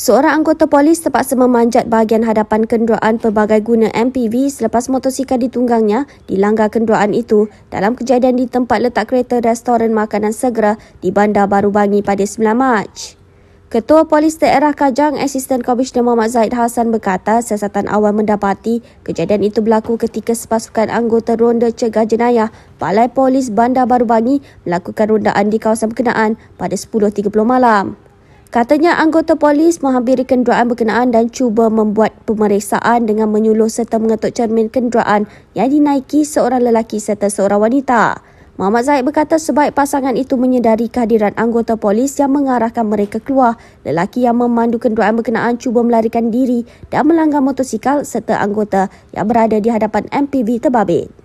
Seorang anggota polis terpaksa memanjat bahagian hadapan kenderaan pelbagai guna MPV selepas motosikal ditunggangnya dilanggar kenderaan itu dalam kejadian di tempat letak kereta restoran makanan segera di Bandar Baru Bangi pada 9 Mac. Ketua Polis Daerah Kajang, Asisten Komisioner Muhammad Zaid Hasan berkata siasatan awal mendapati kejadian itu berlaku ketika sepasukan anggota ronda cegah jenayah Balai Polis Bandar Baru Bangi melakukan rondaan di kawasan berkenaan pada 10.30 malam. Katanya anggota polis menghampiri kenderaan berkenaan dan cuba membuat pemeriksaan dengan menyuluh serta mengetuk cermin kenderaan yang dinaiki seorang lelaki serta seorang wanita. Muhammad Zaid berkata sebaik pasangan itu menyedari kehadiran anggota polis yang mengarahkan mereka keluar. Lelaki yang memandu kenderaan berkenaan cuba melarikan diri dan melanggar motosikal serta anggota yang berada di hadapan MPV terbabit.